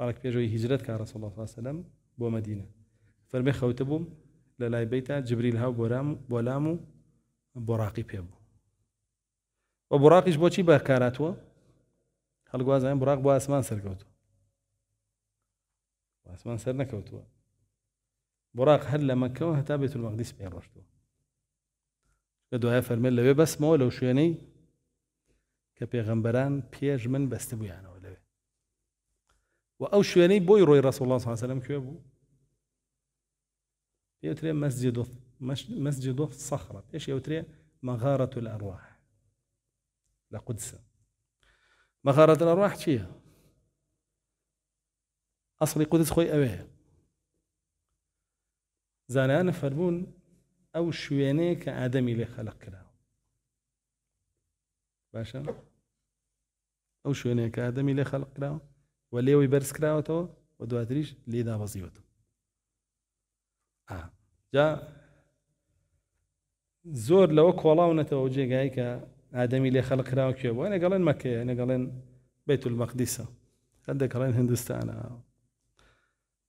ساڵێک پێشەوەی هیجرت الله ڕسەڵ فاسەلم بۆ مدینە فەرمی خەوتە بووم لە لای بیتە جبریل هاو بۆرام بۆلام و بۆراقی پێبوو و بكاراتو بۆچی بەکاراتوە هەڵگوازانین بڕاق بۆ ئاسمان سەرکەوتوە ئاسمان سەر نەکەوتووە بۆراق هەر لە مەکەەوە هەتا بێت المەقدیس پێ ڕۆشتووە کە دوایە فەرمێن لەوێ بەسمەوە لەو شوێنەی کە كبيغمبران بيج من بەستە يعني وأو شويني بوي روي رسول الله صلى الله عليه وسلم كيف أبو يوتري مسجد مسجد صخرة إيش يوتري مغارة الأرواح لقدس مغارة الأرواح شيء أصلي قدس خوي أبيه زانان فربون أو شويني كآدم اللي خلق كلاه باشا أو شويني كآدم اللي خلق كلاه و لێەوەی بەرز کراوەتەوە دا دواتریش لێدا آه جا زۆر لەوە کۆڵاونەتەوە جێگایی کە ئادەمی لێ خەڵ کراوە کێ بۆ نەگەڵێن مەکە نەگەڵێن بەیت المەقدیسە هەندێکڵێن هندستان آه.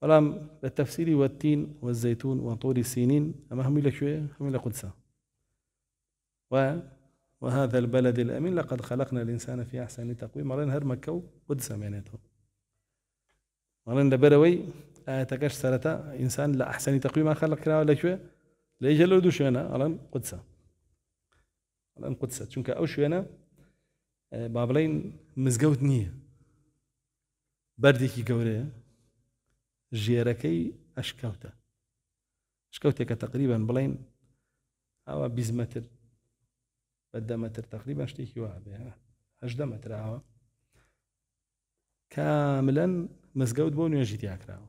ولام التفسير والتين والزيتون وطور السينين اما هم ئەمە شوية هم هەمووی قدسة و وهذا البلد الأمين لقد خلقنا الإنسان في أحسن تقويم مرين هر مكة معناته مانند بروي آياتكش سرتا إنسان لا أحسن تقويم خلق كنا ولا شو ليش لو دوش أنا ألان قدسة ألان قدسة چونك أو أنا آه، بابلين مزجوت نية بردي كي قوريه ژێرەکەی ئەشکەوتە شکەوتێکە تقریبان بڵێن ئەوە بیزمەتر بەدەمەتر تقریبان واحد يعني هەشدە مەتراوە كاملا مزگەوت بۆ نوێژی دیاکراوە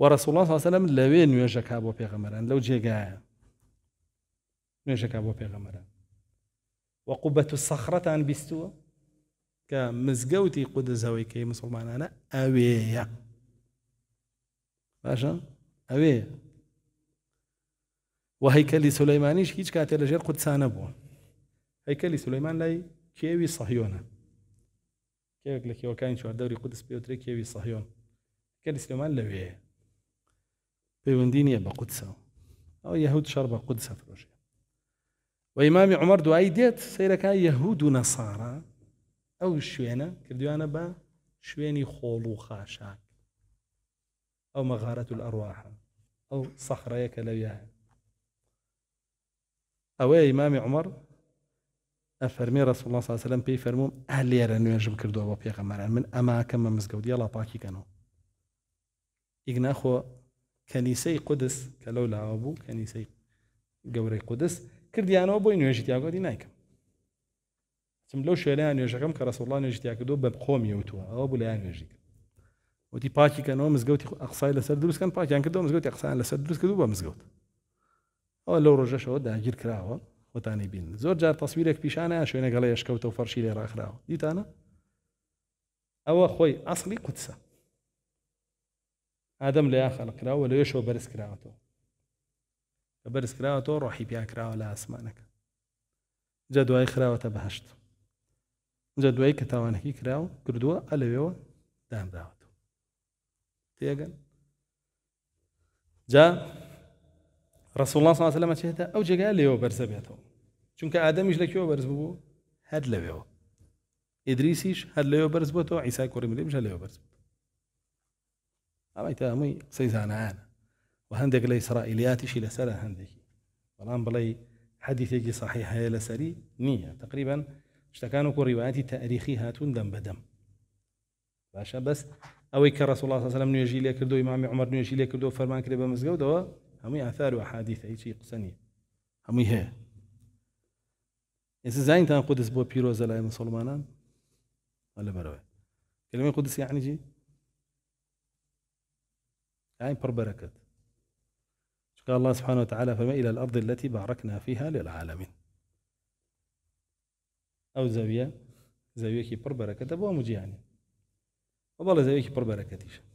وەرەسوڵات هاسەلم لەوێ نوێژەکە بۆ پێغەمەران لەو جێگایە نوێژەکە بۆ پێغەمەران وەقوبەت و سەخرەتان بیستووە کە مزگەوتی قودزەوەی کەی مسلمانانە ئەوەیە باشە ئەوەیە وهیکەلی سولەیمانیش هیچ کاتێ لەژێر قودسانە بووە هەیکەلی سولەیمان لای کێوی سەحیۆنە كيف لك يو كان شو الدوري قدس بيوتري كيف صهيون كان سليمان لوي بيوندين يبقى قدسه او يهود شرب قدسه في روشيا وامام عمر دو ايديت سيرك اي يهود نصارى او شوينه كردو انا با شويني خولو خاشاك او مغاره الارواح او صخره يك او امام عمر ئەفەرمێ ڕسوڵڵ ساسەلم پێی فەرموم ئە لێرە يجب کردووە بۆ پێغەمەران من ئەماکەممە مزگەوتی ڵا پاکیکەنەوە ئیگناخۆ کەنیسەی قودس کە لەو لاوە بوو کەنیسەی گەورەی قودس کردیانەوە بۆی نوێژی تیاگۆتی نایکەم چم لەو شوێنیان نوێژەکەم کە ڕسوڵڵان نوێژتیا کردو بە خۆمی وتووە ئەوە ودي باكي كانوا کرد اقصاي پاکیکەنەوە مزگەوتی كان باكي كان كدو کردو اقصاي ئەقسان لەسەر كدو کردو او لو رجع شو ده جير کراوە خۆتانی بین زۆر جار تەسویرێک پیشانە شوێنە گەڵێ شکەوتە و فەرشی لێ ڕاخراوە دیتانە ئەوە خۆی ئەسلی قوتسە ئادەم لە یاخەڵ کراوە لە یشەوە بەرز کراوەەوە کە بەرز کراوەەوە ڕۆحی پیاکراوە لە ئاسمانەکە جە دوای خراوەتە بەهشت جە دوای کە تاوانەکی کراوە کردووە ئەلەوێەوە دامداوەەوە تێگەن جا الله عليه وسلم ئەو جێگای لێەوە بەرزە بێتەوە چونکە ئادەمیش لەکوێوە بەرز بوو هەر لەوێەوە ئیدریسیش هەر لەوێ بەرز بۆەوە ئیسای کوڕی ملیمش هە لەوێ بەرز ئەوی تا ئەمەی قسەی زانانە و هەندێک لە ئیسرائیلیاتیشی لەسەر هەندێکی بەڵام بڵێ حەدیثێکی صحی هەیە لەسەری نییە تقریبا شتەکان و کوڕیواەتی تاریخی هاتوون دەم بەدەم باشە بەس ئەوەی کە ڕسوڵ سەسلم نوێژی لێ کردو مامی عمر نوێژی لێ کردو فەرمان کرێ بە مزگەوتەوە هەمووی ئاثار و حادیث هیچی قسەنی هەمووی هەیە این زنگ تان قدس بو پیروز لای مسلمانان الله بروه كلمة قدس يعني جي يعني بربركت قال الله سبحانه وتعالى فما إلى الأرض التي باركنا فيها للعالمين أو زاوية زاوية كي بربركت أبو مجي يعني والله زاوية كي بربركتيش